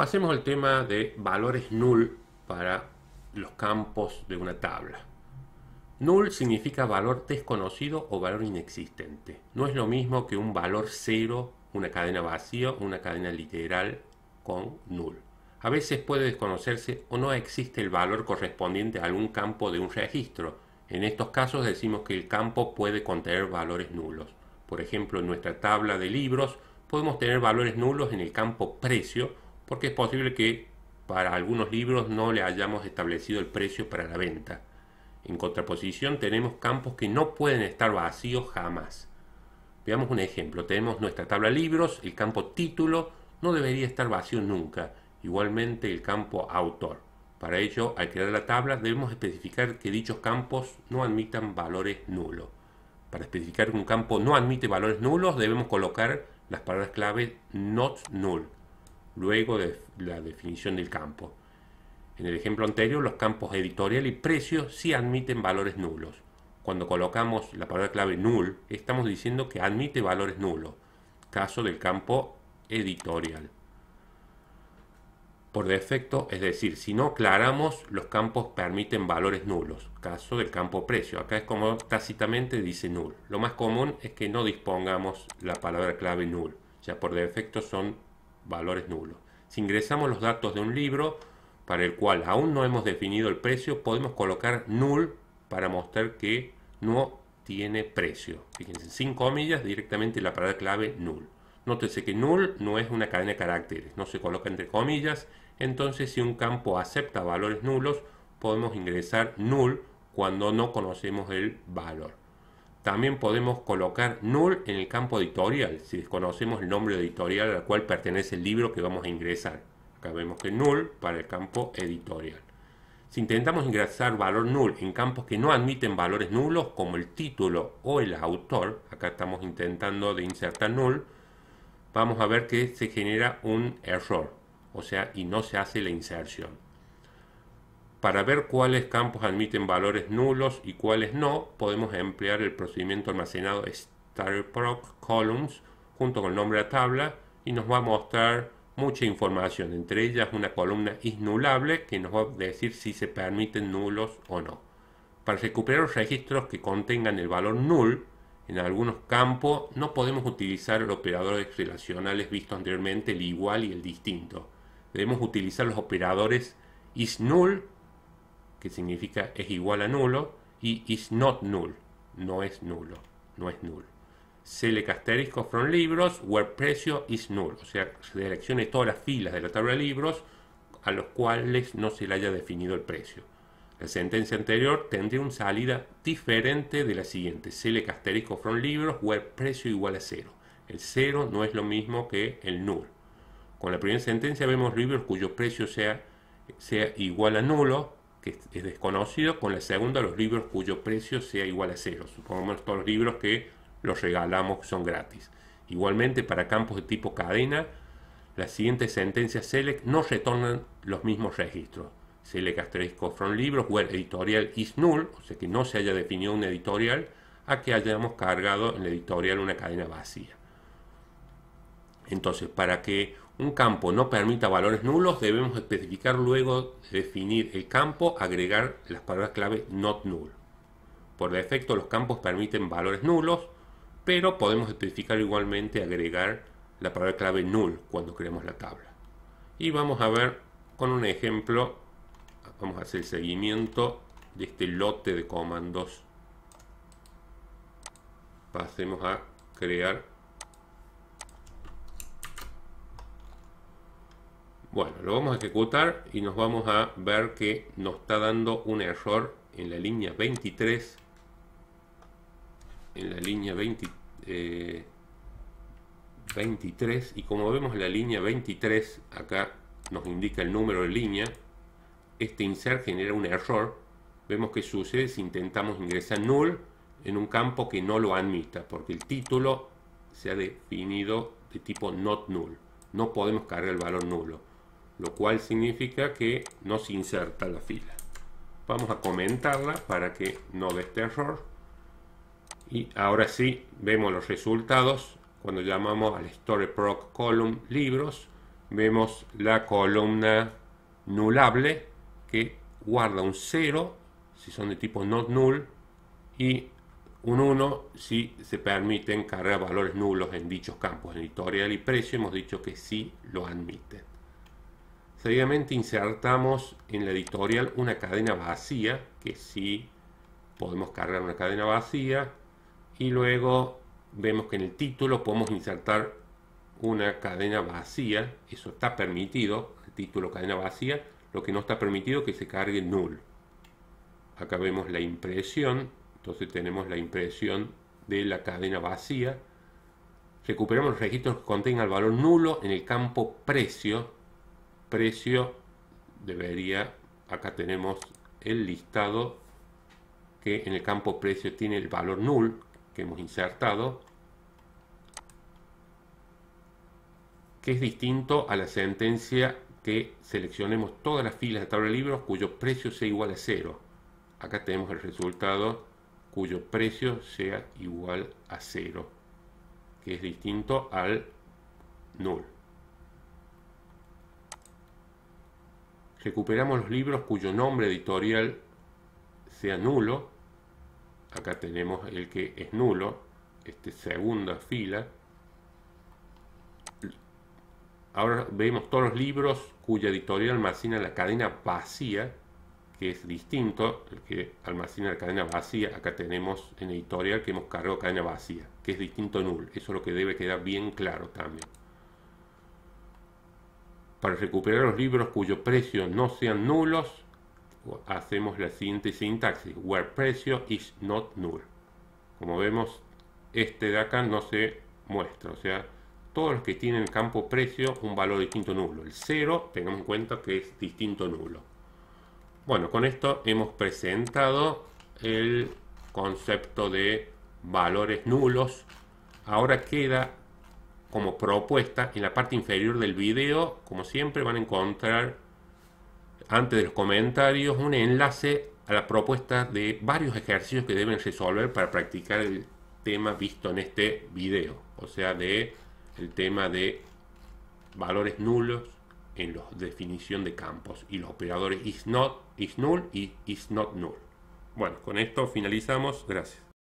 Pasemos al tema de valores null para los campos de una tabla. Null significa valor desconocido o valor inexistente. No es lo mismo que un valor cero, una cadena vacía o una cadena literal con null. A veces puede desconocerse o no existe el valor correspondiente a algún campo de un registro. En estos casos decimos que el campo puede contener valores nulos. Por ejemplo, en nuestra tabla de libros podemos tener valores nulos en el campo precio porque es posible que para algunos libros no le hayamos establecido el precio para la venta. En contraposición tenemos campos que no pueden estar vacíos jamás. Veamos un ejemplo. Tenemos nuestra tabla libros, el campo título no debería estar vacío nunca, igualmente el campo autor. Para ello, al crear la tabla debemos especificar que dichos campos no admitan valores nulos. Para especificar que un campo no admite valores nulos debemos colocar las palabras clave not null luego de la definición del campo. En el ejemplo anterior, los campos editorial y precio sí admiten valores nulos. Cuando colocamos la palabra clave null, estamos diciendo que admite valores nulos, caso del campo editorial. Por defecto, es decir, si no aclaramos, los campos permiten valores nulos, caso del campo precio. Acá es como tácitamente dice null. Lo más común es que no dispongamos la palabra clave null, ya por defecto son valores nulos. Si ingresamos los datos de un libro para el cual aún no hemos definido el precio, podemos colocar null para mostrar que no tiene precio. Fíjense, sin comillas, directamente la palabra clave null. Nótese que null no es una cadena de caracteres, no se coloca entre comillas, entonces si un campo acepta valores nulos, podemos ingresar null cuando no conocemos el valor. También podemos colocar null en el campo editorial, si desconocemos el nombre editorial al cual pertenece el libro que vamos a ingresar. Acá vemos que null para el campo editorial. Si intentamos ingresar valor null en campos que no admiten valores nulos, como el título o el autor, acá estamos intentando de insertar null, vamos a ver que se genera un error, o sea, y no se hace la inserción. Para ver cuáles campos admiten valores nulos y cuáles no, podemos emplear el procedimiento almacenado StarProcColumns Columns junto con el nombre de la tabla y nos va a mostrar mucha información, entre ellas una columna isnulable que nos va a decir si se permiten nulos o no. Para recuperar los registros que contengan el valor null, en algunos campos no podemos utilizar los operadores relacionales vistos anteriormente, el igual y el distinto. Debemos utilizar los operadores isNull que significa es igual a nulo, y is not null, no es nulo, no es nulo. Select asterisco from libros where precio is null, o sea, seleccione todas las filas de la tabla de libros a los cuales no se le haya definido el precio. La sentencia anterior tendría una salida diferente de la siguiente. Select asterisco from libros where precio igual a cero. El cero no es lo mismo que el null. Con la primera sentencia vemos libros cuyo precio sea, sea igual a nulo que es desconocido, con la segunda los libros cuyo precio sea igual a cero. Supongamos todos los libros que los regalamos son gratis. Igualmente para campos de tipo cadena, la siguiente sentencia SELECT no retornan los mismos registros. SELECT asterisco from libros, where editorial is null, o sea que no se haya definido un editorial, a que hayamos cargado en la editorial una cadena vacía. Entonces, para que un campo no permita valores nulos, debemos especificar luego de definir el campo, agregar las palabras clave not null. Por defecto los campos permiten valores nulos, pero podemos especificar igualmente agregar la palabra clave null cuando creamos la tabla. Y vamos a ver con un ejemplo, vamos a hacer el seguimiento de este lote de comandos. Pasemos a crear Bueno, lo vamos a ejecutar y nos vamos a ver que nos está dando un error en la línea 23. En la línea 23. Eh, y como vemos en la línea 23, acá nos indica el número de línea. Este insert genera un error. Vemos que sucede si intentamos ingresar null en un campo que no lo admita, porque el título se ha definido de tipo not null. No podemos cargar el valor nulo lo cual significa que no se inserta la fila. Vamos a comentarla para que no vea este error. Y ahora sí vemos los resultados. Cuando llamamos al proc column libros, vemos la columna nulable que guarda un 0 si son de tipo not null y un 1 si se permiten cargar valores nulos en dichos campos. editorial y precio hemos dicho que sí lo admiten. Seguidamente insertamos en la editorial una cadena vacía, que sí podemos cargar una cadena vacía. Y luego vemos que en el título podemos insertar una cadena vacía. Eso está permitido, el título cadena vacía. Lo que no está permitido es que se cargue null. Acá vemos la impresión. Entonces tenemos la impresión de la cadena vacía. Recuperamos los registros que contengan el valor nulo en el campo precio precio debería, acá tenemos el listado que en el campo precio tiene el valor null que hemos insertado, que es distinto a la sentencia que seleccionemos todas las filas de tabla de libros cuyo precio sea igual a cero. Acá tenemos el resultado cuyo precio sea igual a cero, que es distinto al null. Recuperamos los libros cuyo nombre editorial sea nulo. Acá tenemos el que es nulo, este segunda fila. Ahora vemos todos los libros cuya editorial almacena la cadena vacía, que es distinto, el que almacena la cadena vacía, acá tenemos en editorial que hemos cargado cadena vacía, que es distinto a nulo. Eso es lo que debe quedar bien claro también. Para recuperar los libros cuyo precio no sean nulos, hacemos la siguiente sintaxis, where precio is not null. Como vemos, este de acá no se muestra, o sea, todos los que tienen el campo precio un valor distinto nulo. El 0, tengamos en cuenta que es distinto nulo. Bueno, con esto hemos presentado el concepto de valores nulos. Ahora queda como propuesta, en la parte inferior del video, como siempre, van a encontrar, antes de los comentarios, un enlace a la propuesta de varios ejercicios que deben resolver para practicar el tema visto en este video. O sea, de el tema de valores nulos en la definición de campos y los operadores is not, is null y is not null. Bueno, con esto finalizamos. Gracias.